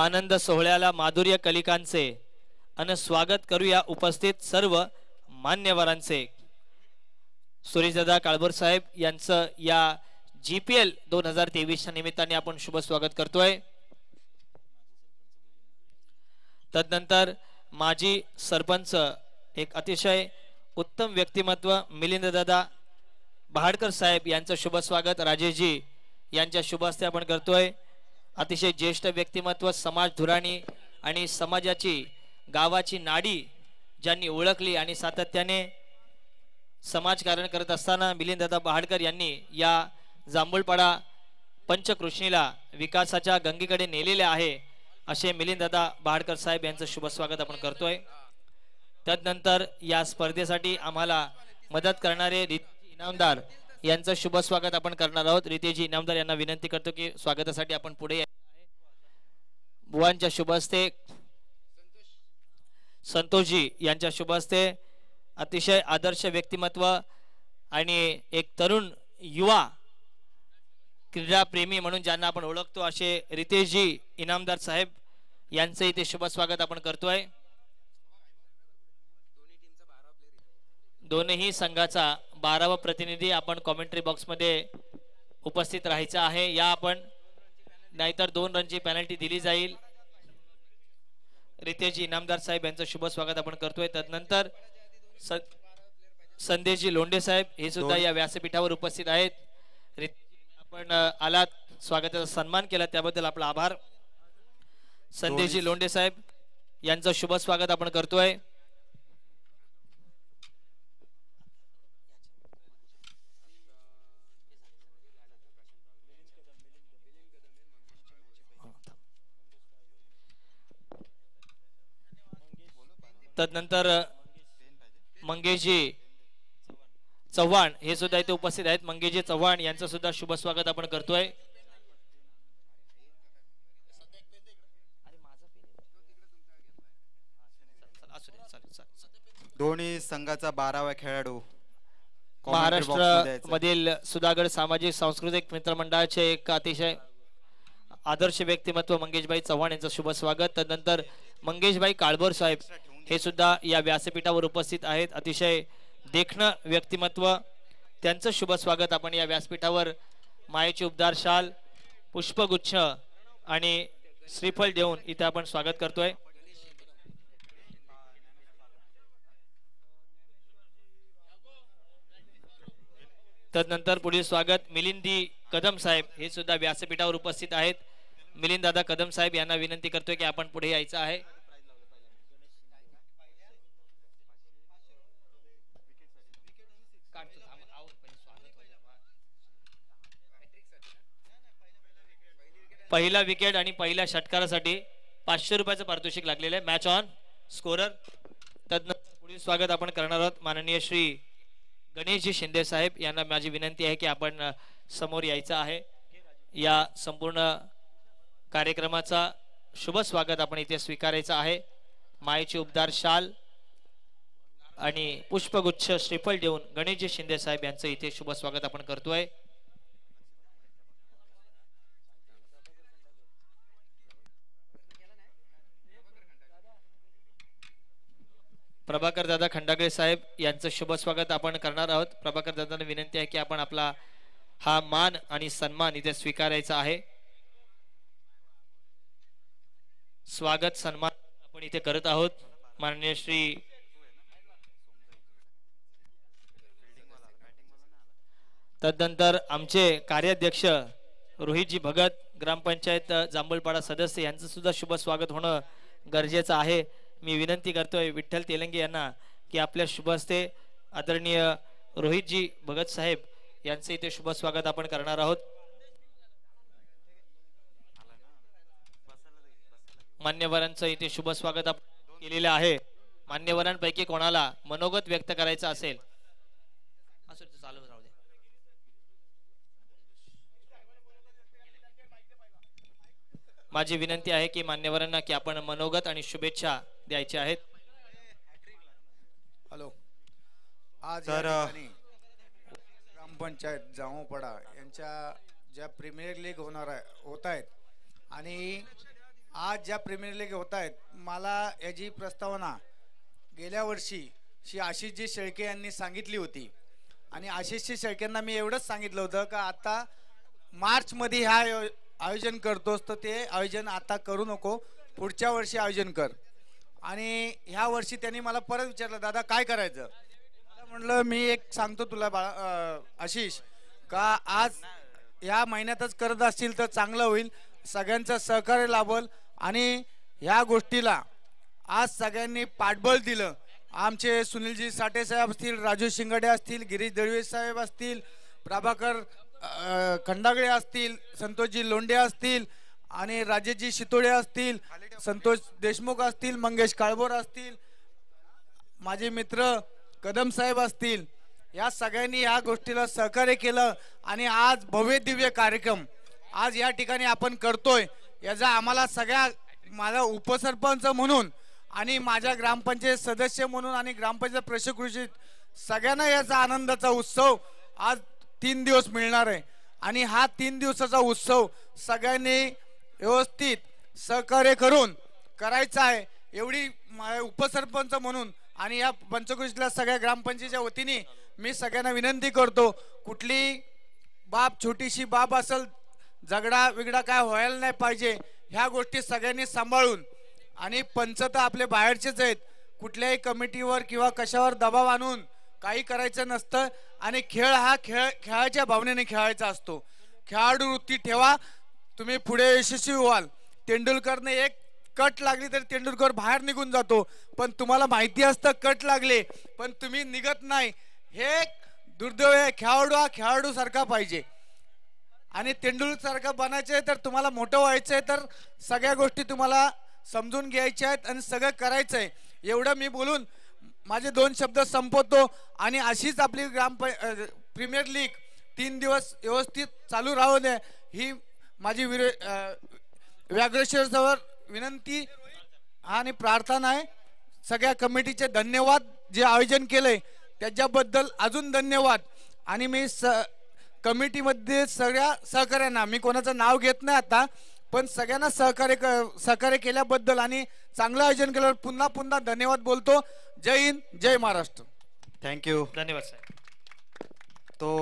आनंद सोहळ्याला माधुर्य कलिकांचे आणि स्वागत करूया उपस्थित सर्व मान्यवरांचे सुरेशदा काळभोर साहेब यांचं या जी पी एल दोन हजार तेवीसच्या निमित्ताने आपण शुभ स्वागत करतोय तदनंतर माजी सरपंच एक अतिशय उत्तम व्यक्तिमत्व मिलिंददादा भाडकर साहेब यांचं शुभ स्वागत राजेशजी यांच्या शुभ हस्ते आपण करतोय अतिशय ज्येष्ठ व्यक्तिमत्व समाज धुराणी आणि समाजाची गावाची नाडी ज्यांनी ओळखली आणि सातत्याने समाजकारण करत असताना मिलिंददा बहाडकर यांनी या जांभुळपाडा पंचकृष्णीला विकासाच्या गंगेकडे नेलेले आहे असे मिलिंददा पहाडकर साहेब यांचं शुभ स्वागत आपण करतोय त्यानंतर या स्पर्धेसाठी आम्हाला मदत करणारे इनामदार यांचं शुभ स्वागत आपण करणार आहोत रितेजी इनामदार यांना विनंती करतो की स्वागतासाठी आपण पुढे बुवांच्या शुभ हस्ते संतोषजी यांच्या शुभ हस्ते अतिशय आदर्श व्यक्तिमत्व आणि एक तरुण युवा क्रीडाप्रेमी म्हणून ज्यांना आपण ओळखतो असे रितेशजी इनामदार साहेब यांचं इथे शुभ स्वागत आपण करतोय दोन्ही संघाचा बारावा प्रतिनिधी आपण कॉमेंट्री बॉक्समध्ये उपस्थित राहायचं आहे या आपण नाहीतर दोन रनची पॅनल्टी दिली जाईल रितेजी इनामदार साहेब यांचं शुभ स्वागत आपण करतोय तदनंतर संदेशजी लोंडे साहेब हे सुद्धा या व्यासपीठावर उपस्थित आहेत आपण आलात स्वागताचा सन्मान केला त्याबद्दल आपला आभार संदेशजी लोंडे साहेब यांचं शुभ स्वागत आपण करतोय तदनंतर मंगेशजी चव्हाण हे सुद्धा इथे उपस्थित आहेत मंगेशजी चव्हाण यांचं सुद्धा शुभ स्वागत आपण करतोय दोन्ही संघाचा बारावा खेळाडू महाराष्ट्र मधील सुधागड सामाजिक सांस्कृतिक मित्र मंडळाचे एक अतिशय आदर्श व्यक्तिमत्व मंगेशभाई चव्हाण यांचं शुभ स्वागत त्यानंतर मंगेशभाई काळभोर साहेब हे सुद्धा या व्यासपीठावर उपस्थित आहेत अतिशय देखणं व्यक्तिमत्व त्यांचं शुभ स्वागत आपण या व्यासपीठावर मायेची उबदार शाल पुष्पगुच्छ आणि श्रीफल देऊन इथे आपण स्वागत करतोय तदनंतर पुढील स्वागत मिलिंदी कदम साहेब हे सुद्धा व्यासपीठावर उपस्थित आहेत मिलिंद दादा कदम साहेब यांना विनंती करतोय की आपण पुढे यायचं आहे पहिला विकेट आणि पहिल्या षटकारासाठी पाचशे रुपयाचं पारितोषिक लागलेलं आहे मॅच ऑन स्कोरर तज्ञ पुढील स्वागत आपण करणार आहोत माननीय श्री गणेशजी शिंदे साहेब यांना माझी विनंती आहे की आपण समोर यायचं आहे या संपूर्ण कार्यक्रमाचा शुभ स्वागत आपण इथे स्वीकारायचं आहे मायेची उबदार शाल आणि पुष्पगुच्छ श्रीफळ देऊन गणेशजी शिंदे साहेब यांचं इथे शुभ स्वागत आपण करतोय प्रभाकर दादा खंडागळे साहेब यांचं शुभ स्वागत आपण करणार आहोत प्रभाकर दादांना विनंती आहे की आपण आपला हा मान आणि सन्मान इथे स्वीकारायचा आहे स्वागत सन्मान आपण इथे करत आहोत माननीय श्री तदनंतर आमचे कार्याध्यक्ष रोहितजी भगत ग्रामपंचायत जांभूलपाडा सदस्य यांचं सुद्धा शुभ स्वागत होणं गरजेचं आहे मी विनंती करतोय विठ्ठल तेलंगे यांना की आपल्या शुभ हस्ते आदरणीय रोहितजी भगत साहेब यांचे इथे शुभ स्वागत आपण करणार आहोत मान्यवरांचं इथे शुभ स्वागत केलेलं आहे मान्यवरांपैकी कोणाला मनोगत व्यक्त करायचं असेल माझी विनंती आहे की मान्यवरांना की आपण मनोगत आणि शुभेच्छा द्यायचे आहेत हॅलो आज ग्रामपंचायत जाऊपडा यांच्या ज्या प्रीमियर लीग होणार आहे होत आहेत आणि आज ज्या प्रीमियर लीग होत आहेत मला याची प्रस्तावना गेल्या वर्षी श्री आशिषजी शेळके यांनी सांगितली होती आणि आशिषजी शेळकेंना मी एवढंच सांगितलं होतं का आता मार्चमध्ये हा आयोजन करतोस तर ते आयोजन आता करू नको पुढच्या वर्षी आयोजन कर आणि ह्या वर्षी त्यांनी मला परत विचारलं दादा काय करायचं म्हटलं मी एक सांगतो तुला बाळा आशिष का आज ह्या महिन्यातच करत असतील तर चांगलं होईल सगळ्यांचं सहकार्य लाभल आणि ह्या गोष्टीला आज सगळ्यांनी पाठबळ दिलं आमचे सुनीलजी साठे साहेब असतील राजू शिंगाडे असतील गिरीश दळवे साहेब असतील प्रभाकर खंडागळे असतील संतोषजी लोंडे असतील आणि राजेजी शितोळे असतील संतोष देशमुख असतील मंगेश काळभोर असतील माझे मित्र कदम साहेब असतील या सगळ्यांनी या गोष्टीला सहकार्य केलं आणि आज भव्य दिव्य कार्यक्रम आज या ठिकाणी आपण करतोय याचा आम्हाला सगळ्या माझा उपसरपंच म्हणून आणि माझ्या ग्रामपंचायत सदस्य म्हणून आणि ग्रामपंचायत प्रशिकृषी सगळ्यांना याचा आनंदाचा उत्सव आज तीन दिवस मिळणार आहे आणि हा तीन दिवसाचा उत्सव सगळ्यांनी व्यवस्थित सहकार्य करून करायचं आहे एवढी उपसरपंच म्हणून आणि या पंचकृषीतल्या सगळ्या ग्रामपंचायतीच्या वतीने मी सगळ्यांना विनंती करतो कुठली बाब छोटीशी बाब असेल झगडा विगडा काय व्हायला नाही पाहिजे ह्या गोष्टी सगळ्यांनी सांभाळून आणि पंच तर आपले बाहेरचेच आहेत कुठल्याही कमिटीवर किंवा कशावर दबाव आणून काही करायचं नसतं आणि खेळ हा खेळ खेळाच्या भावनेने खेळायचा असतो खेळाडू वृत्ती ठेवा तुम्ही पुढे यशस्वी व्हाल तेंडुलकरने एक कट लागली तर तेंडुलकर बाहेर निघून जातो पण तुम्हाला माहिती असतं कट लागले पण तुम्ही निघत नाही हे दुर्दैव आहे खेळाडू हा खेळाडू सारखा पाहिजे आणि सारखा बनायचं आहे तर तुम्हाला मोठं व्हायचं आहे तर सगळ्या गोष्टी तुम्हाला समजून घ्यायच्या आहेत आणि सगळं करायचं आहे एवढं मी बोलून माझे दोन शब्द संपवतो आणि अशीच आपली ग्राम प्रीमियर लीग तीन दिवस व्यवस्थित चालू राहू नये ही माझी विरे व्याघ्रेश्वर विनंती आणि प्रार्थना आहे सगळ्या कमिटीचे धन्यवाद जे आयोजन केलंय त्याच्याबद्दल अजून धन्यवाद आणि मी स कमिटीमध्ये सगळ्या सहकार्यांना मी कोणाचं नाव घेत नाही आता पण सगळ्यांना सहकार्य सहकार्य केल्याबद्दल आणि चांगलं आयोजन केल्यावर पुन्हा पुन्हा धन्यवाद बोलतो जय हिंद जय महाराष्ट्र थँक्यू धन्यवाद साहेब तो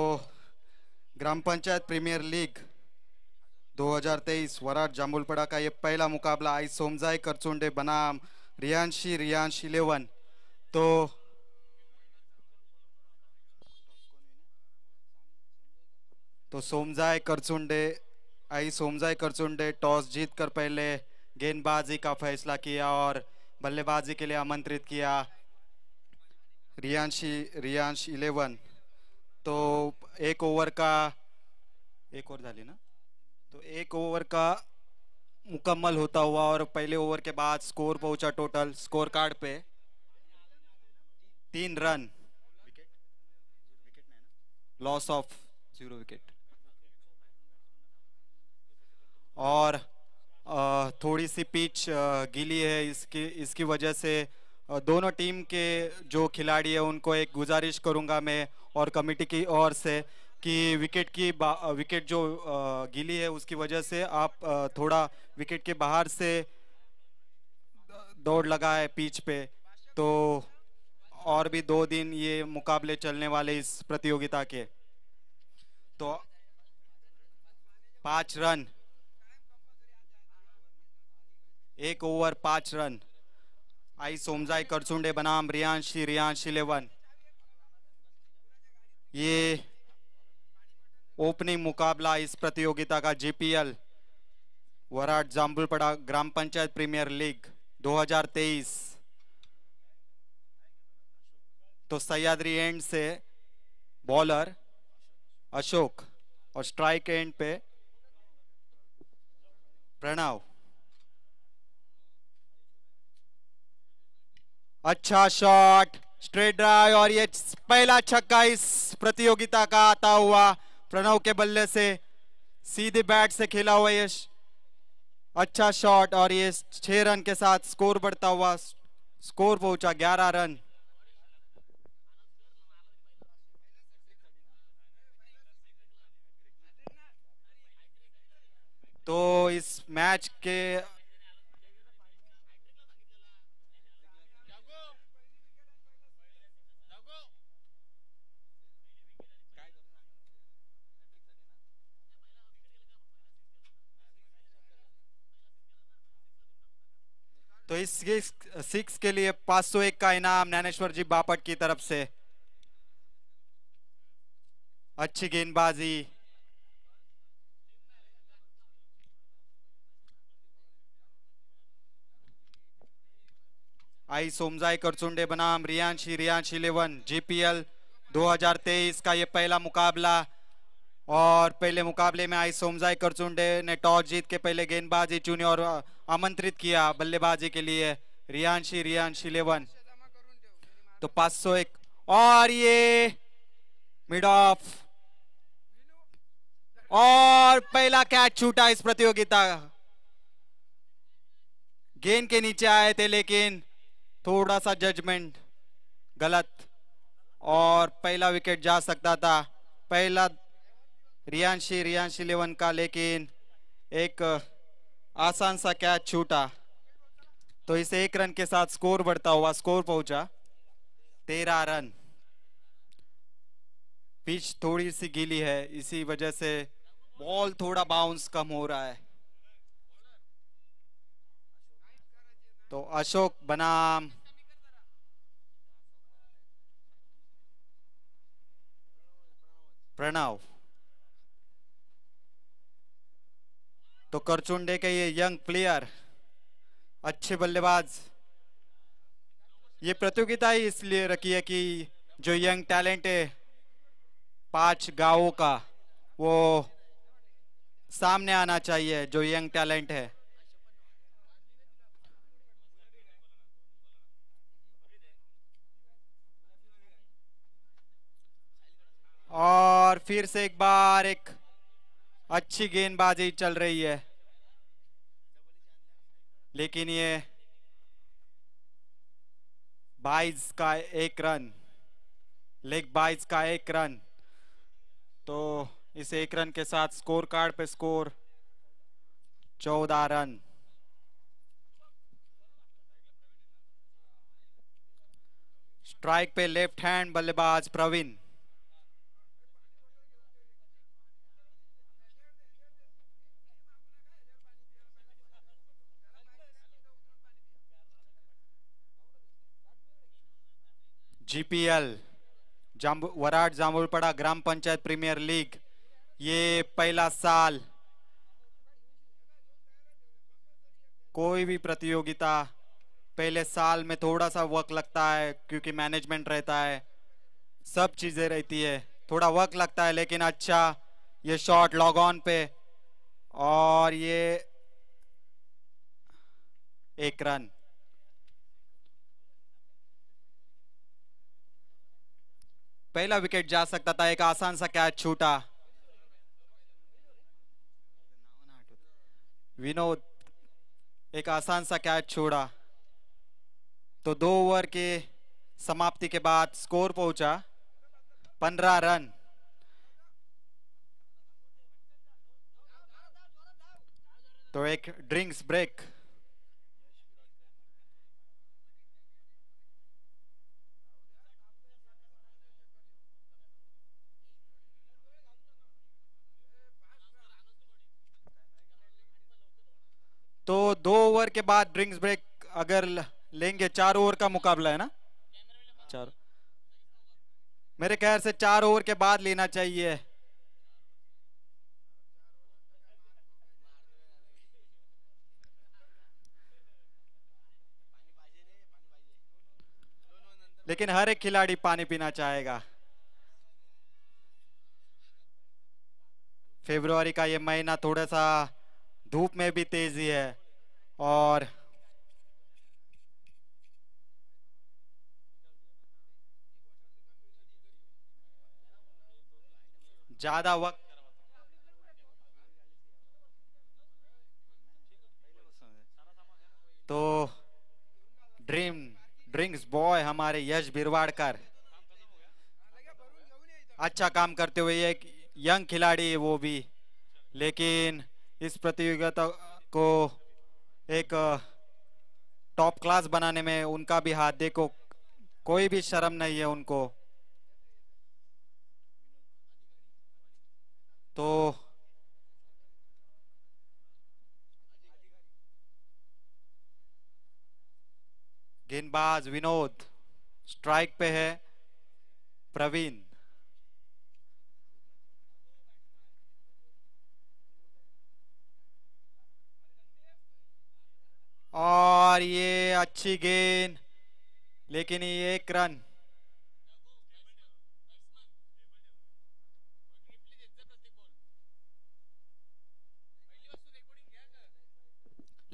ग्रामपंचायत प्रीमियर लीग 2023 वराट जांबुलपड़ा का ये पहला मुकाबला आई सोमजाई करचुंडे बनाम रियांशी रियांश इलेवन तो तो सोमजाई करचुंडे आई सोमजाई करचुंडे टॉस जीत कर पहले गेंदबाजी का फैसला किया और बल्लेबाजी के लिए आमंत्रित किया रियांशी रियांश इलेवन तो एक ओवर का एक ओवर डाली ना तो एक ओवर का मुकम्मल होता हुआ और पहले ओवर के बाद स्कोर पहुंचा टोटल स्कोर कार्ड पे तीन run loss of zero wicket और थोड़ी सी पिच गीली है इसकी इसकी वजह से दोनों टीम के जो खिलाड़ी है उनको एक गुजारिश करूंगा मैं और कमेटी की ओर से कि विकेट की विकेट जो गीली है उसकी वजह से आप थोड़ा विकेट के बाहर से दौड़ लगाए पीच पे तो और भी दो दिन ये मुकाबले चलने वाले इस प्रतियोगिता के तो पांच रन एक ओवर पांच रन आई सोमजाई करचुंडे बनाम रियांशी रियांशी इलेवन ये ओपनिंग मुकाबला इस प्रतियोगिता का जीपीएल वराट जाम्बुलपड़ा ग्राम पंचायत प्रीमियर लीग 2023 तो सयाद्री एंड से बॉलर अशोक और स्ट्राइक एंड पे प्रणव अच्छा शॉट स्ट्रेट ड्राइव और ये पहला छक्का इस प्रतियोगिता का आता हुआ प्रणव के बल्ले से सीधे बैट से खेला हुआ यश अच्छा शॉट और ये छह रन के साथ स्कोर बढ़ता हुआ स्कोर पहुंचा ग्यारह रन तो इस मैच के सिक्स के लिए 501 का इनाम ज्ञानेश्वर जी बापट की तरफ से अच्छी गेंदबाजी आई सोमजाई करचुंडे बनाम रियांशी रियांशी इलेवन जीपीएल 2023 का ये पहला मुकाबला और पहले मुकाबले में आई सोमजाई करचुंडे ने टॉस जीत के पहले गेंदबाजी चुनी और आमंत्रित किया बल्लेबाजी के लिए रियांशी रियांशी लेवन तो 501 और ये मिड ऑफ और पहला कैच छूटा इस प्रतियोगिता गेंद के नीचे आए थे लेकिन थोड़ा सा जजमेंट गलत और पहला विकेट जा सकता था पहला रियांशी रियांशी लेवन का लेकिन एक आसान सा कैच छूटा तो इसे एक रन के साथ स्कोर बढ़ता हुआ स्कोर पहुंचा तेरह रन पिच थोड़ी सी गीली है इसी वजह से बॉल थोड़ा बाउंस कम हो रहा है तो अशोक बनाम प्रणव तो करचुंडे के ये यंग प्लेयर अच्छे बल्लेबाज ये प्रतियोगिता ही इसलिए रखी है कि जो यंग टैलेंट है पांच गांवों का वो सामने आना चाहिए जो यंग टैलेंट है और फिर से एक बार एक अच्छी गेंदबाजी चल रही है लेकिन ये बाइस का एक रन लेग बाइस का एक रन तो इस एक रन के साथ स्कोर कार्ड पे स्कोर चौदह रन स्ट्राइक पे लेफ्ट हैंड बल्लेबाज प्रवीण जीपीएल जाम्बू वराट जामुलपड़ा ग्राम पंचायत प्रीमियर लीग ये पहला साल कोई भी प्रतियोगिता पहले साल में थोड़ा सा वक्त लगता है क्योंकि मैनेजमेंट रहता है सब चीज़ें रहती है थोड़ा वक्त लगता है लेकिन अच्छा ये शॉट लॉग ऑन पे और ये एक रन पहला विकेट जा सकता था एक आसान सा कैच छूटा विनोद एक आसान सा कैच छोड़ा तो दो ओवर के समाप्ति के बाद स्कोर पहुंचा पंद्रह रन तो एक ड्रिंक्स ब्रेक तो दो ओवर के बाद ड्रिंक्स ब्रेक अगर लेंगे चार ओवर का मुकाबला है ना चार मेरे ख्याल से चार ओवर के बाद लेना चाहिए लेकिन हर एक खिलाड़ी पानी पीना चाहेगा फेब्रुवरी का ये महीना थोड़ा सा धूप में भी तेजी है और ज्यादा वक्त तो ड्रीम ड्रिंक्स बॉय हमारे यश बिरवाड़कर अच्छा काम करते हुए एक यंग खिलाड़ी वो भी लेकिन इस प्रतियोगिता को एक टॉप क्लास बनाने में उनका भी हाथ देखो कोई भी शर्म नहीं है उनको तो गेंदबाज विनोद स्ट्राइक पे है प्रवीण और ये अच्छी गेंद लेकिन ये एक रन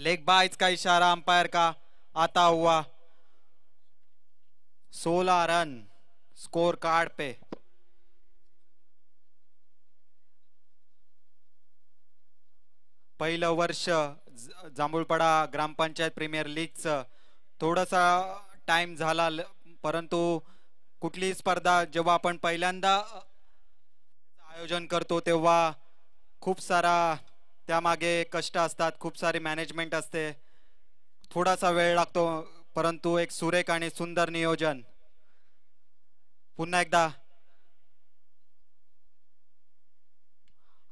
लेग बाइज का इशारा अंपायर का आता हुआ 16 रन स्कोर कार्ड पे पहिलं वर्ष जांभूळपाडा ग्रामपंचायत प्रीमियर लीगचं थोडासा टाईम झाला परंतु कुठलीही स्पर्धा जेव्हा आपण पहिल्यांदा आयोजन करतो तेव्हा खूप सारा त्यामागे कष्ट असतात खूप सारी मॅनेजमेंट असते थोडासा वेळ लागतो परंतु एक सुरेख आणि सुंदर नियोजन पुन्हा एकदा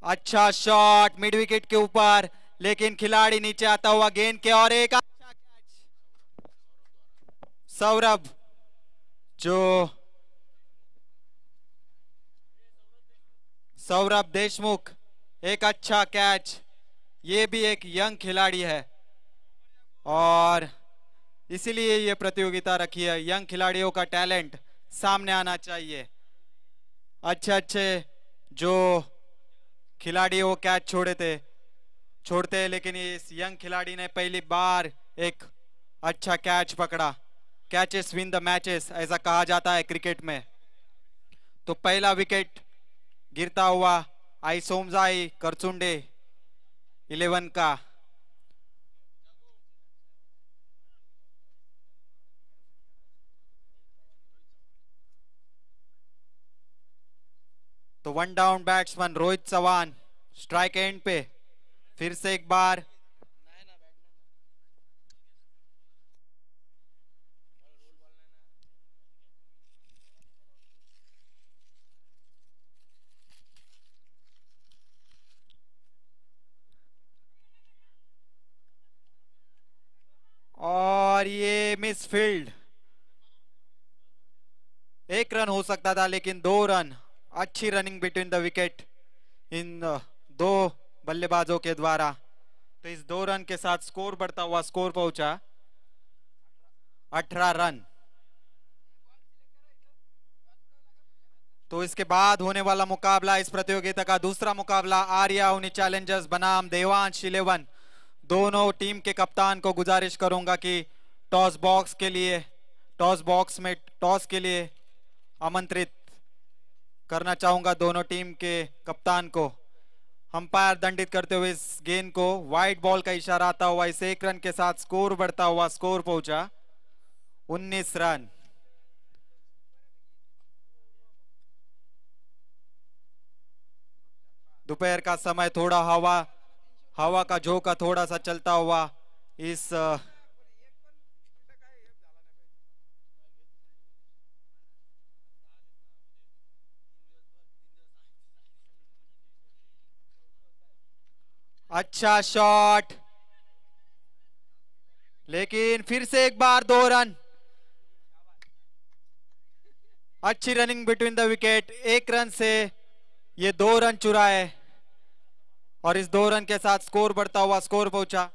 अच्छा शॉट मिड विकेट के ऊपर लेकिन खिलाड़ी नीचे आता हुआ गेंद के और एक अच्छा कैच सौरभ जो सौरभ देशमुख एक अच्छा कैच ये भी एक यंग खिलाड़ी है और इसीलिए ये प्रतियोगिता रखी है यंग खिलाड़ियों का टैलेंट सामने आना चाहिए अच्छे अच्छे जो खिलाड़ी वो कैच छोड़े थे छोड़ते हैं लेकिन इस यंग खिलाड़ी ने पहली बार एक अच्छा कैच पकड़ा कैचेस विन द मैचेस ऐसा कहा जाता है क्रिकेट में तो पहला विकेट गिरता हुआ आई सोमजाई करचुंडे इलेवन का तो one down batsman Rohit Chauhan strike end पे फिर से एक बार और ये मिस फील्ड एक रन हो सकता था लेकिन दो रन अच्छी रनिंग बिटवीन द विकेट इन दो बल्लेबाजों के द्वारा तो इस दो रन के साथ स्कोर बढ़ता हुआ स्कोर पहुंचा अठारह रन तो इसके बाद होने वाला मुकाबला इस प्रतियोगिता का दूसरा मुकाबला आर्या उन्हीं चैलेंजर्स बनाम देवांश इलेवन दोनों टीम के कप्तान को गुजारिश करूंगा कि टॉस बॉक्स के लिए टॉस बॉक्स में टॉस के लिए आमंत्रित करना चाहूंगा दोनों टीम के कप्तान को अंपायर दंडित करते हुए इस गेंद को वाइट बॉल का इशारा आता हुआ इस एक रन के साथ स्कोर बढ़ता हुआ स्कोर पहुंचा 19 रन दोपहर का समय थोड़ा हवा हवा का झोंका थोड़ा सा चलता हुआ इस अच्छा शॉट लेकिन फिर से एक बार दो रन अच्छी रनिंग बिटवीन द विकेट एक रन से ये दो रन चुरा है और इस दो रन के साथ स्कोर बढ़ता हुआ स्कोर पहुंचा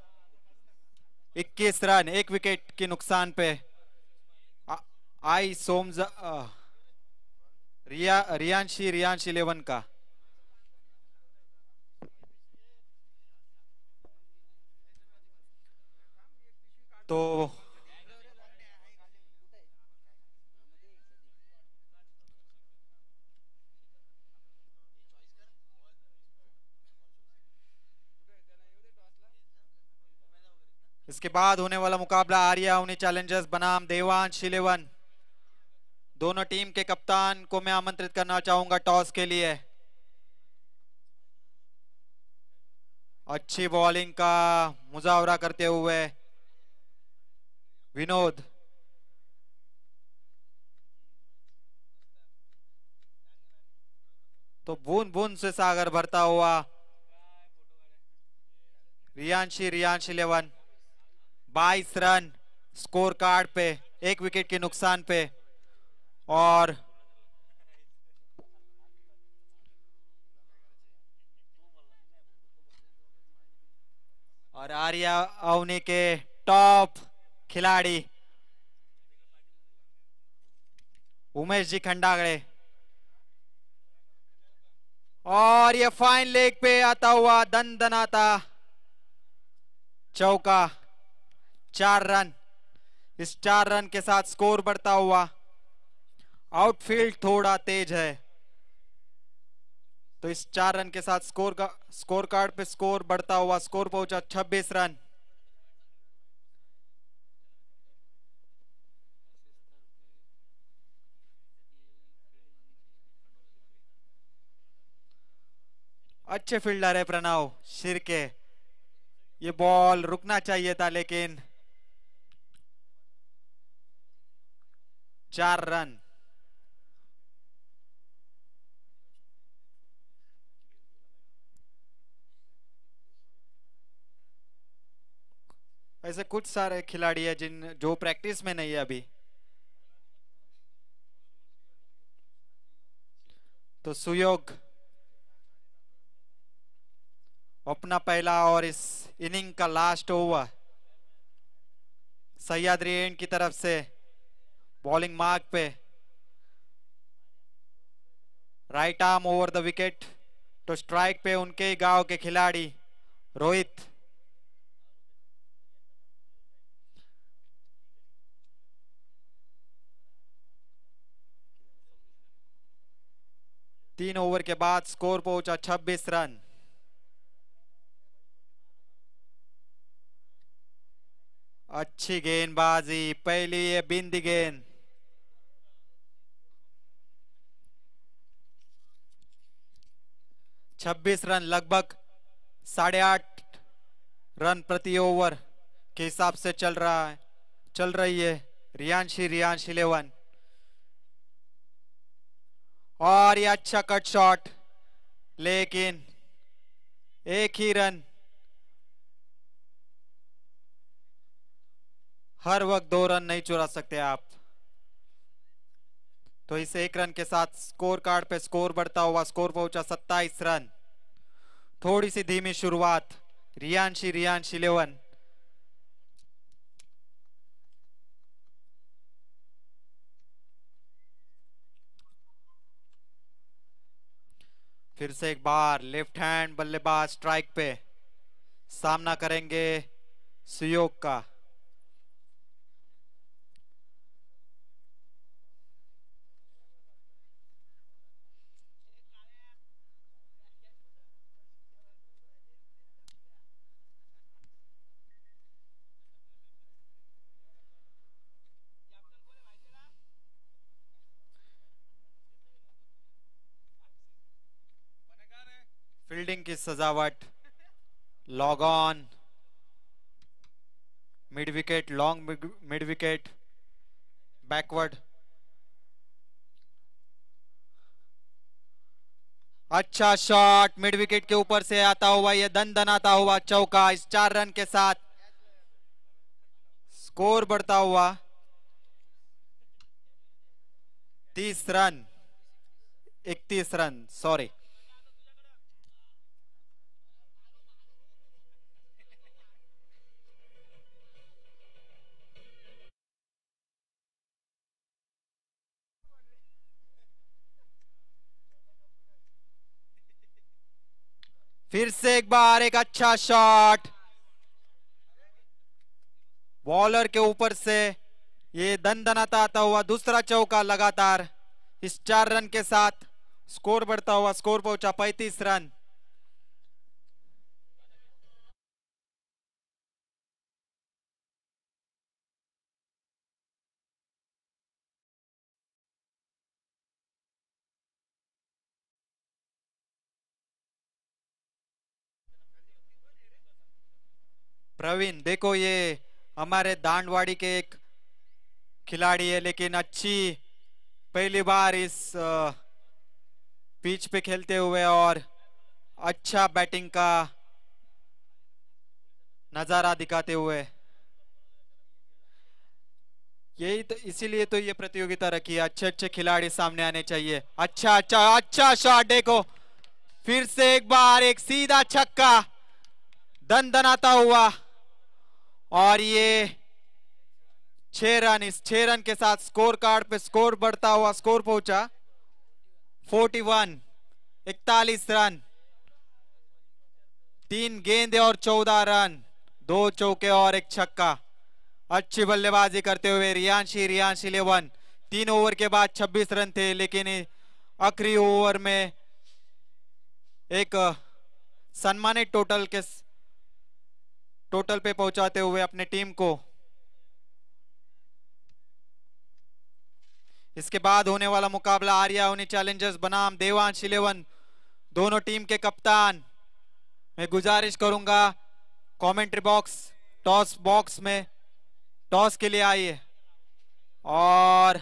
21 रन एक विकेट के नुकसान पे आ, आई सोम रिया रियांशी रियांशी इलेवन का तो इसके बाद होने वाला मुकाबला आर्या उन्हीं चैलेंजर्स बनाम देवान शिलेवन दोनों टीम के कप्तान को मैं आमंत्रित करना चाहूंगा टॉस के लिए अच्छी बॉलिंग का मुजावरा करते हुए विनोद तो बूंद बूंद से सागर भरता हुआ रियांशी रियांशी लेवन बाईस रन स्कोर कार्ड पे एक विकेट के नुकसान पे और और आर्या अवनी के टॉप खिलाड़ी उमेश जी खंडागड़े और ये फाइन लेग पे आता हुआ दन दनाता चौका चार रन इस चार रन के साथ स्कोर बढ़ता हुआ आउटफील्ड थोड़ा तेज है तो इस चार रन के साथ स्कोर का स्कोर कार्ड पे स्कोर बढ़ता हुआ स्कोर पहुंचा 26 रन अच्छे फील्डर है प्रणव सिर के ये बॉल रुकना चाहिए था लेकिन चार रन ऐसे कुछ सारे खिलाड़ी है जिन जो प्रैक्टिस में नहीं है अभी तो सुयोग अपना पहला और इस इनिंग का लास्ट ओवर सैयद रेन की तरफ से बॉलिंग मार्क पे right arm over the wicket तो स्ट्राइक पे उनके ही गांव के खिलाड़ी रोहित तीन ओवर के बाद स्कोर पहुंचा 26 रन अच्छी गेंदबाजी पहली ये बिंद गेंद छब्बीस रन लगभग साढ़े आठ रन प्रति ओवर के हिसाब से चल रहा है चल रही है रियांशी रियांश इलेवन और ये अच्छा कट शॉट लेकिन एक ही रन हर वक्त दो रन नहीं चुरा सकते आप तो इस एक रन के साथ स्कोर कार्ड पे स्कोर बढ़ता हुआ स्कोर पहुंचा सत्ताईस रन थोड़ी सी धीमी शुरुआत रियांशी रियांशी लेवन फिर से एक बार लेफ्ट हैंड बल्लेबाज स्ट्राइक पे सामना करेंगे सुयोग का फील्डिंग की सजावट long on mid wicket long mid wicket backward अच्छा शॉट मिड विकेट के ऊपर से आता हुआ यह दन दन आता हुआ चौका इस चार रन के साथ स्कोर बढ़ता हुआ तीस रन इकतीस रन सॉरी फिर से एक बार एक अच्छा शॉट बॉलर के ऊपर से ये दन दनाता आता हुआ दूसरा चौका लगातार इस चार रन के साथ स्कोर बढ़ता हुआ स्कोर पहुंचा 35 रन प्रवीण देखो ये हमारे दांडवाड़ी के एक खिलाड़ी है लेकिन अच्छी पहली बार इस पिच पे खेलते हुए और अच्छा बैटिंग का नजारा दिखाते हुए यही तो इसीलिए तो ये प्रतियोगिता रखी है अच्छे अच्छे खिलाड़ी सामने आने चाहिए अच्छा अच्छा अच्छा शॉट देखो फिर से एक बार एक सीधा छक्का दन दनाता हुआ और ये छह रन इस छह रन के साथ स्कोर कार्ड पे स्कोर बढ़ता हुआ स्कोर पहुंचा 41 इकतालीस रन तीन गेंदे और चौदह रन दो चौके और एक छक्का अच्छी बल्लेबाजी करते हुए रियांशी रियांशी लेवन तीन ओवर के बाद 26 रन थे लेकिन आखिरी ओवर में एक सम्मानित टोटल के टोटल पे पहुंचाते हुए अपने टीम को इसके बाद होने वाला मुकाबला आर्या उन्हीं चैलेंजर्स बनाम देवांश इलेवन दोनों टीम के कप्तान मैं गुजारिश करूंगा कमेंट्री बॉक्स टॉस बॉक्स में टॉस के लिए आइए और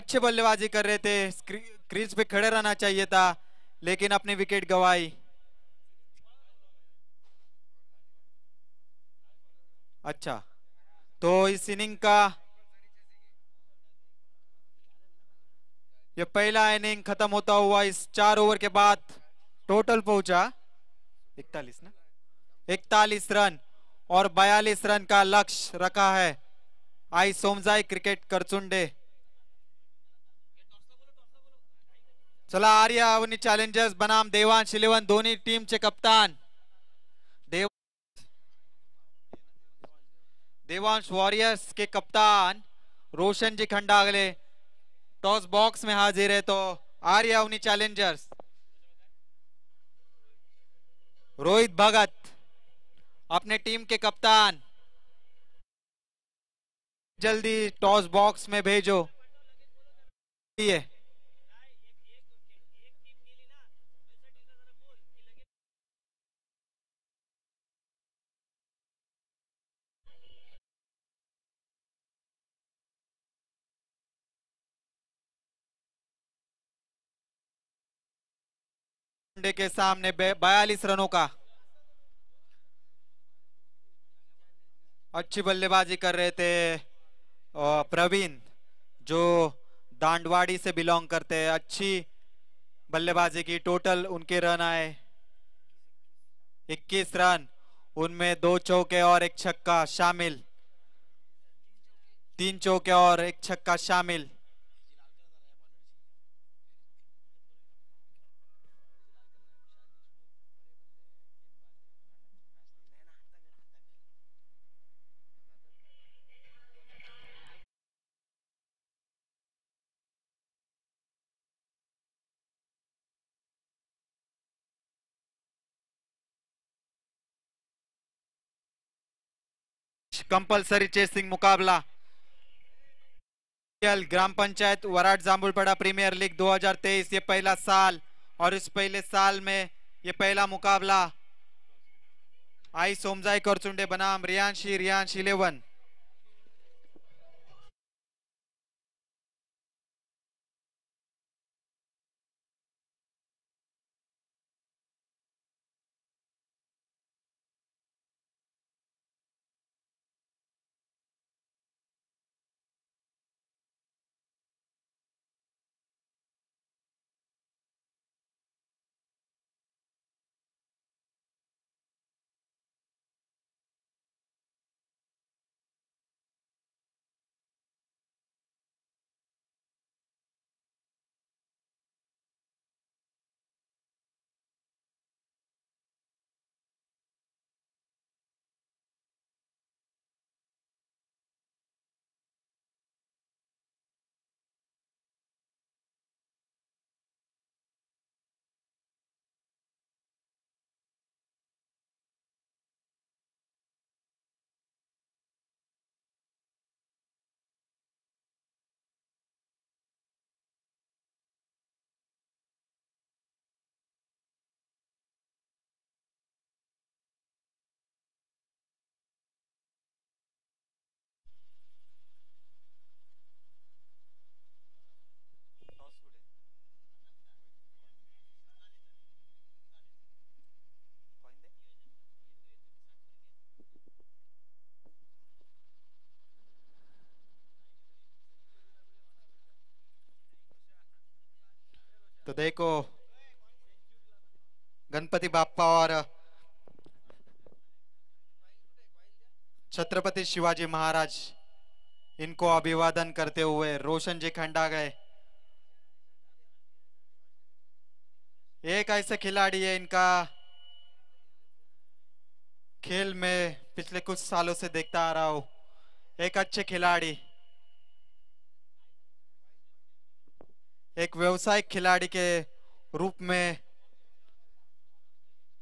अच्छे बल्लेबाजी कर रहे थे क्रीज पे खड़े रहना चाहिए था लेकिन अपनी विकेट गवाई अच्छा तो इस इनिंग का यह पहला इनिंग खत्म होता हुआ इस चार ओवर के बाद टोटल पहुंचा इकतालीस ना इकतालीस रन और बयालीस रन का लक्ष्य रखा है आई सोमजाई क्रिकेट करचुंडे चला आर्या अवनी चैलेंजर्स बनाम देवान शिलेवन धोनी टीम चे कप्तान देवान देवांश वॉरियर्स के कप्तान रोशन जी खंडा अगले टॉस बॉक्स में हाजिर है तो आर्या अवनी चैलेंजर्स रोहित भगत अपने टीम के कप्तान जल्दी टॉस बॉक्स में भेजो ये पांडे के सामने बयालीस रनों का अच्छी बल्लेबाजी कर रहे थे प्रवीण जो दांडवाड़ी से बिलोंग करते हैं अच्छी बल्लेबाजी की टोटल उनके रन आए 21 रन उनमें दो चौके और एक छक्का शामिल तीन चौके और एक छक्का शामिल कंपलसरी चेसिंग मुकाबला ग्राम पंचायत वराट जाम्बुलपड़ा प्रीमियर लीग 2023 ये पहला साल और इस पहले साल में ये पहला मुकाबला आई सोमजाई चुंडे बनाम रियांशी रियांश इलेवन तो देखो गणपति बापा और छत्रपति शिवाजी महाराज इनको अभिवादन करते हुए रोशन जी खंडा गए एक ऐसे खिलाड़ी है इनका खेल में पिछले कुछ सालों से देखता आ रहा हूं एक अच्छे खिलाड़ी एक व्यवसायिक खिलाड़ी के रूप में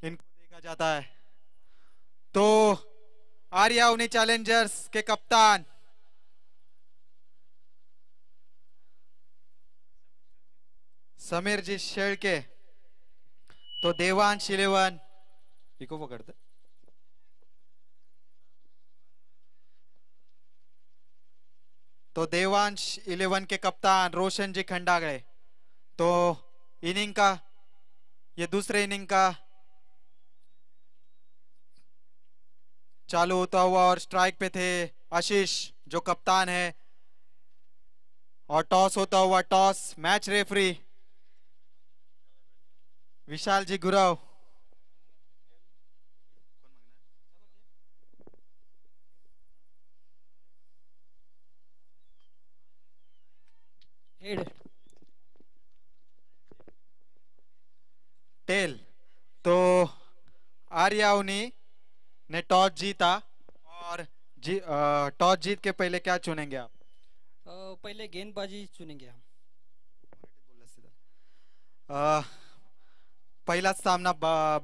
इनको देखा जाता है तो आर्या उन्हीं चैलेंजर्स के कप्तान समीर जी शेड़के तो देवान शिलेवन इको पकड़ते तो देवांश इलेवन के कप्तान रोशन जी खंडा गए तो इनिंग का ये दूसरे इनिंग का चालू होता हुआ और स्ट्राइक पे थे आशीष जो कप्तान है और टॉस होता हुआ toss match referee Vishal ji Gurav head tail तो आर्यावनी ने टॉस जीता और जी टॉस जीत के पहले क्या चुनेंगे आप पहले गेंदबाजी चुनेंगे हम पहिलाच सामना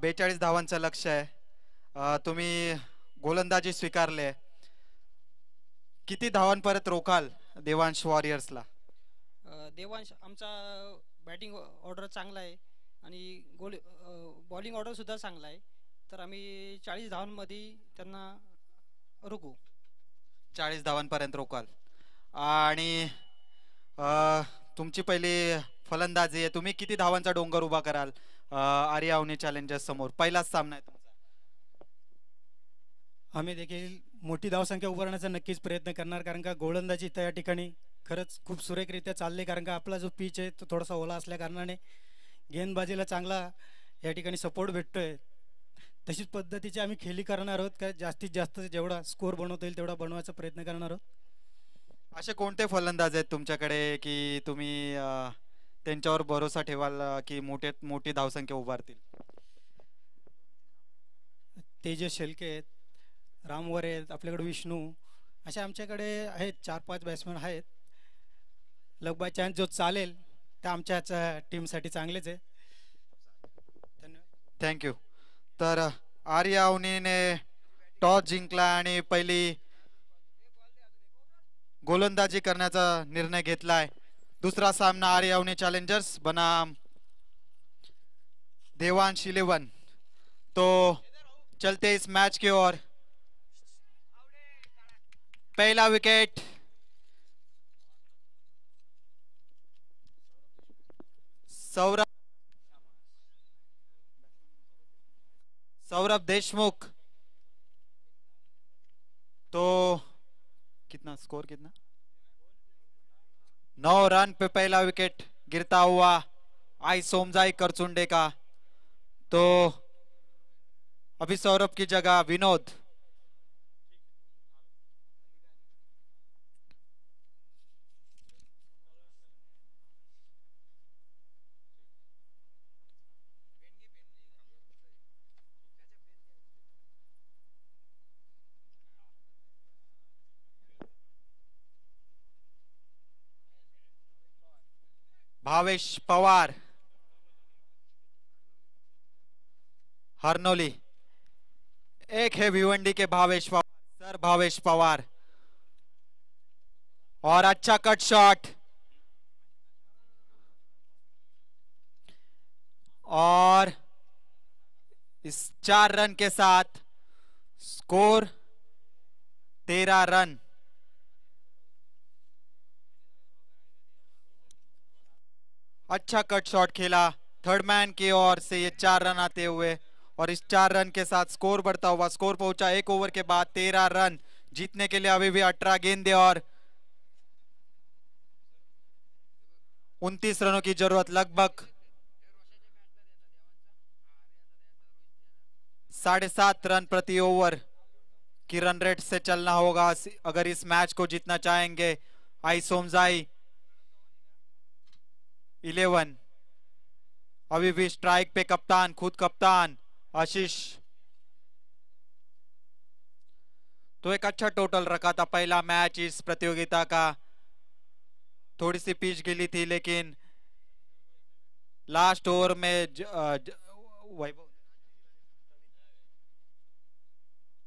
बेचाळीस धावांचं लक्ष्य है तुम्हें गोलंदाजी स्वीकारले किती धावांपर्यंत रोखाल देवांश वॉरियर्सला देवांश आमचा बॅटिंग ऑर्डर चांगला आहे आणि गोल बॉलिंग ऑर्डरसुद्धा चांगला आहे तर आम्ही चाळीस धावांमध्ये त्यांना रोखू चाळीस धावांपर्यंत रोकाल आणि तुमची पहिली फलंदाजी आहे तुम्ही किती धावांचा डोंगर उभा कराल आर्यावनी चॅलेंजर्स समोर पहिलाच सामना आहे तुमचा आम्ही देखील मोठी धावसंख्या उभारण्याचा नक्कीच प्रयत्न करणार कारण का गोलंदाजी त्या ठिकाणी खरंच खूप सुरेखरित्या चालले कारण का आपला जो पीच आहे तो थोडासा ओला असल्या कारणाने गेंदबाजीला चांगला या ठिकाणी सपोर्ट भेटतो आहे तशीच पद्धतीची आम्ही खेळी करणार आहोत का जास्तीत जास्त जेवढा स्कोर बनवता येईल तेवढा बनवायचा प्रयत्न करणार आहोत असे कोणते फलंदाज आहेत तुमच्याकडे की तुम्ही त्यांच्यावर भरोसा ठेवाल की मोठे मोठी धावसंख्या उभारतील तेजस शेलके आहेत रामवर आहेत आपल्याकडे विष्णू असे आमच्याकडे आहेत चार पाच बॅट्समॅन आहेत बाय चान्स जो चालेल ते टीम टीमसाठी चांगलेच आहे धन्यवाद यू तर आर्या ने टॉस जिंकला आणि पहिली गोलंदाजी करण्याचा निर्णय घेतलाय दुसरा सामना आरिया चॅलेंजर्स बनाम देवांश इलेवन तो चलते इस मैच की ओर पहिला विकेट सौरभ सौरभ देशमुख तो कितना स्कोर कितना नौ रन पे पहला विकेट गिरता हुआ आई सोमजाई करचुंडे का तो अभी सौरभ की जगह विनोद भावेश पवार हरनोली एक है भिवंडी के भावेश पवार सर भावेश पवार और अच्छा कट शॉट और इस चार रन के साथ स्कोर तेरह रन अच्छा कट शॉट खेला थर्ड मैन की ओर से ये चार रन आते हुए और इस चार रन के साथ स्कोर बढ़ता हुआ स्कोर पहुंचा एक ओवर के बाद तेरह रन जीतने के लिए अभी भी अठारह गेंदे और उनतीस रनों की जरूरत लगभग साढ़े सात रन प्रति ओवर की रन रेट से चलना होगा अगर इस मैच को जीतना चाहेंगे आई सोमजाई इलेवन अभी भी स्ट्राइक पे कप्तान खुद कप्तान आशीष तो एक अच्छा टोटल रखा था पहला मैच इस प्रतियोगिता का थोड़ी सी पिच गिली थी लेकिन लास्ट ओवर में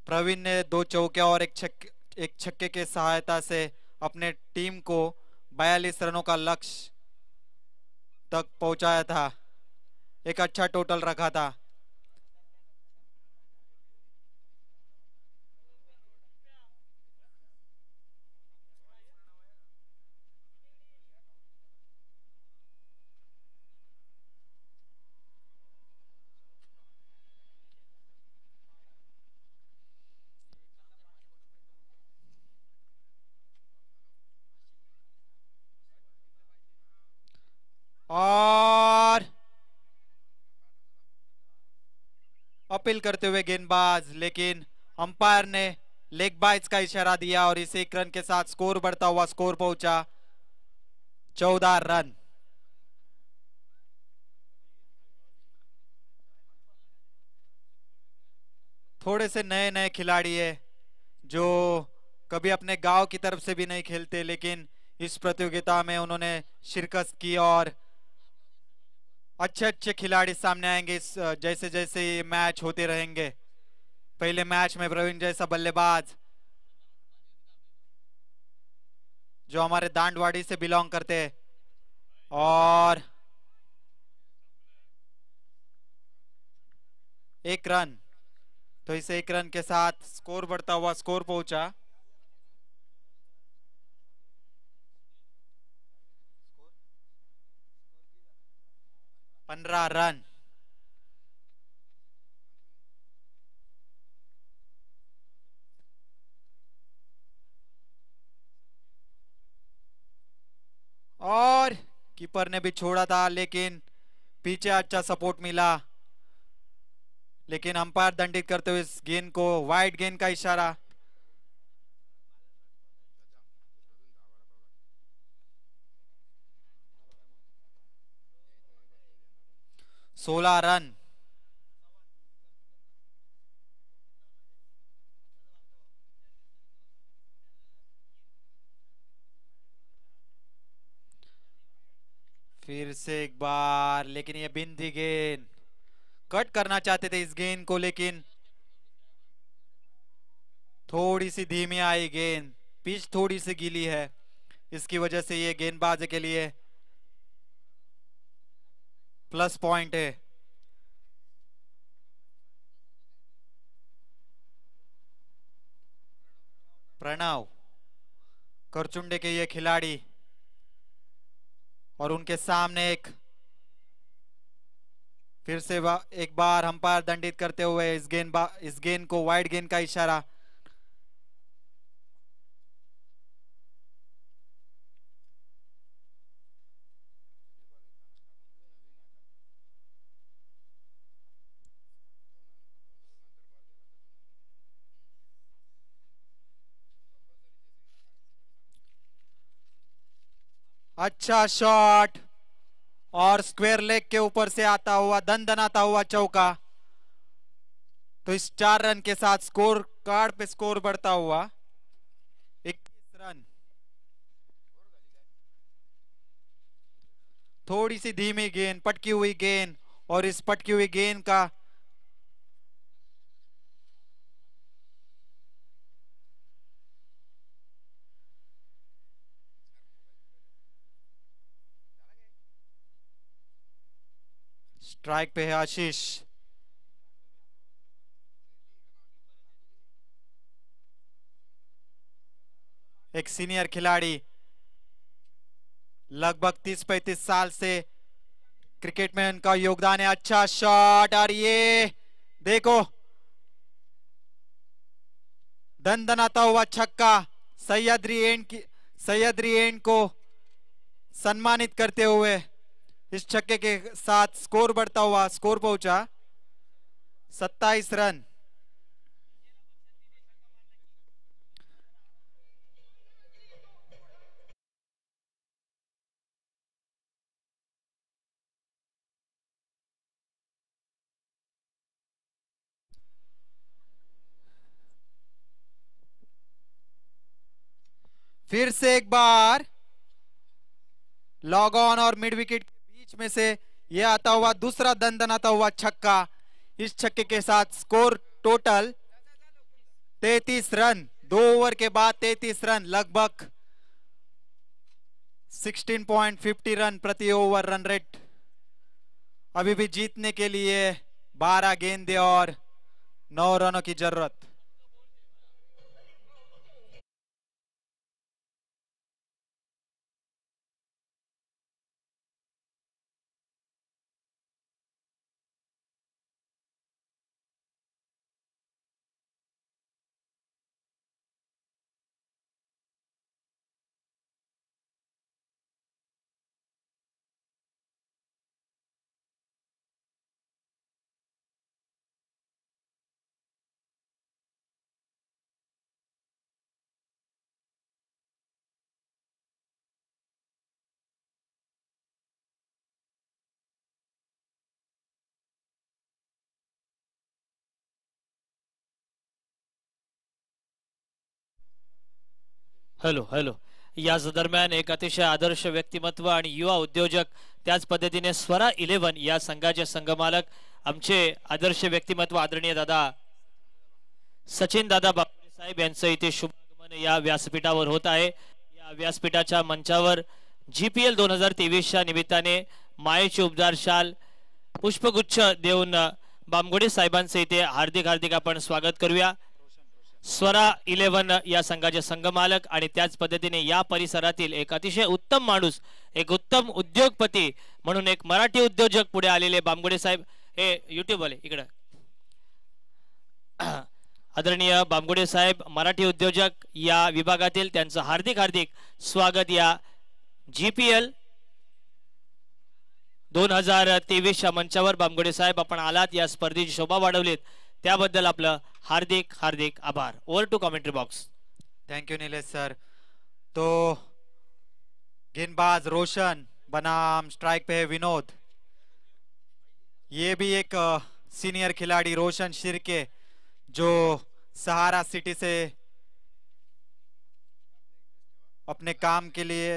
प्रवीण ने दो चौके और एक छक्के एक छक्के के सहायता से अपने टीम को बयालीस रनों का लक्ष्य तक पहुंचाया था एक अच्छा टोटल रखा था और अपील करते हुए गेंदबाज लेकिन अंपायर ने लेग बाइज का इशारा दिया और इस एक रन के साथ स्कोर बढ़ता हुआ स्कोर पहुंचा चौदह रन थोड़े से नए नए खिलाड़ी है जो कभी अपने गांव की तरफ से भी नहीं खेलते लेकिन इस प्रतियोगिता में उन्होंने शिरकत की और अच्छे अच्छे खिलाड़ी सामने आएंगे इस जैसे जैसे ये मैच होते रहेंगे पहले मैच में प्रवीण जैसा बल्लेबाज जो हमारे दांडवाड़ी से बिलोंग करते हैं और एक रन तो इसे एक रन के साथ स्कोर बढ़ता हुआ स्कोर पहुंचा पंद्रह रन और कीपर ने भी छोड़ा था लेकिन पीछे अच्छा सपोर्ट मिला लेकिन अंपायर दंडित करते हुए इस गेंद को वाइड गेंद का इशारा सोलह रन फिर से एक बार लेकिन ये बिंदी गेंद कट करना चाहते थे इस गेंद को लेकिन थोड़ी सी धीमी आई गेंद पिच थोड़ी सी गीली है इसकी वजह से ये गेंदबाज के लिए प्लस पॉइंट है प्रणव करचुंडे के ये खिलाड़ी और उनके सामने एक फिर से एक बार हम पार दंडित करते हुए इस गेंद इस गेंद को वाइड गेंद का इशारा अच्छा शॉट और स्क्वेयर लेग के ऊपर से आता हुआ दन दनाता हुआ चौका तो इस चार रन के साथ स्कोर कार्ड पे स्कोर बढ़ता हुआ इक्कीस रन थोड़ी सी धीमी गेंद पटकी हुई गेंद और इस पटकी हुई गेंद का ट्रैक पे है आशीष एक सीनियर खिलाड़ी लगभग 30-35 साल से क्रिकेट में उनका योगदान है अच्छा शॉट और ये देखो दन दनाता हुआ छक्का सैयद एंड की सैयद एंड को सम्मानित करते हुए इस छक्के के साथ स्कोर बढ़ता हुआ स्कोर पहुंचा सत्ताईस रन फिर से एक बार लॉग ऑन और मिड विकेट बीच में से यह आता हुआ दूसरा दन आता हुआ छक्का इस छक्के के साथ स्कोर टोटल 33 रन दो ओवर के बाद 33 रन लगभग 16.50 रन प्रति ओवर रन रेट अभी भी जीतने के लिए 12 गेंदे और नौ रनों की जरूरत हॅलो हॅलो याच दरम्यान एक अतिशय आदर्श व्यक्तिमत्व आणि युवा उद्योजक त्याच पद्धतीने स्वरा इलेव्हन या संघाचे संघमालक आमचे आदर्श व्यक्तिमत्व आदरणीय दादा सचिन दादा बापरे साहेब यांचं इथे शुभागमन या व्यासपीठावर होत आहे या व्यासपीठाच्या मंचावर जी पी एल दोन हजार तेवीसच्या निमित्ताने मायेचे उबदार शाल पुष्पगुच्छ देऊन बामगोडे साहेबांचं इथे हार्दिक हार्दिक आपण स्वागत करूया स्वरा इलेव्हन या संघाचे संघमालक आणि त्याच पद्धतीने या परिसरातील एक अतिशय उत्तम माणूस एक उत्तम उद्योगपती म्हणून एक मराठी उद्योजक पुढे आलेले बामगुडे साहेब हे युट्यूब आले इकडं आदरणीय बामगुडे साहेब मराठी उद्योजक या विभागातील त्यांचं हार्दिक हार्दिक स्वागत या जी पी एल दोन हजार तेवीसच्या मंचावर बामगुडे साहेब आपण आलात या स्पर्धेची शोभा वाढवलीत त्याबद्दल आपलं हार्दिक हार्दिक आभार over to commentary box thank you Nilesh sir तो गेंदबाज रोशन बनाम स्ट्राइक पे है विनोद ये भी एक सीनियर खिलाड़ी रोशन शिरके जो सहारा सिटी से अपने काम के लिए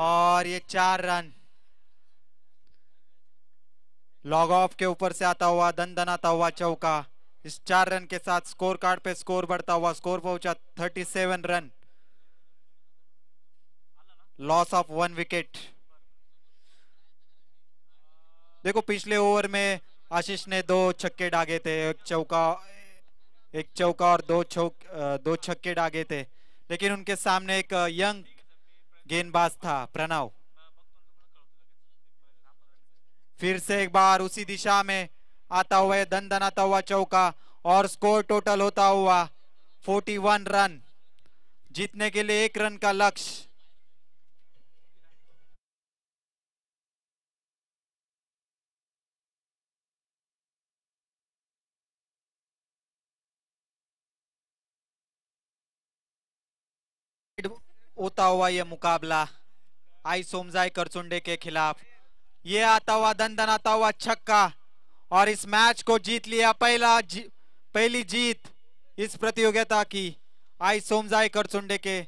और ये चार रन लॉग ऑफ के ऊपर से आता हुआ दन दनाता हुआ चौका इस चार रन के साथ स्कोर कार्ड पे स्कोर बढ़ता हुआ स्कोर पहुंचा 37 run loss of one wicket देखो पिछले ओवर में आशीष ने दो छक्के डागे थे एक चौका एक चौका और दो चौक दो छक्के डागे थे लेकिन उनके सामने एक यंग गेंदबाज था प्रणव फिर से एक बार उसी दिशा में आता हुआ दन दनाता हुआ चौका और स्कोर टोटल होता हुआ 41 रन जीतने के लिए एक रन का लक्ष्य होता हुआ यह मुकाबला आई सोमजाई करचुंडे के खिलाफ ये आता हुआ दन दन आता हुआ छक्का और इस मैच को जीत लिया पहला जी, पहली जीत इस प्रतियोगिता की आई सोमजाई चुंडे के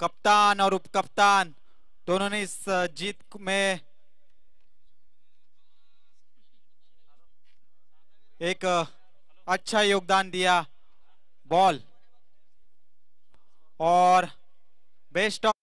कप्तान और उप कप्तान दोनों ने इस जीत में एक अच्छा योगदान दिया बॉल और बेस्ट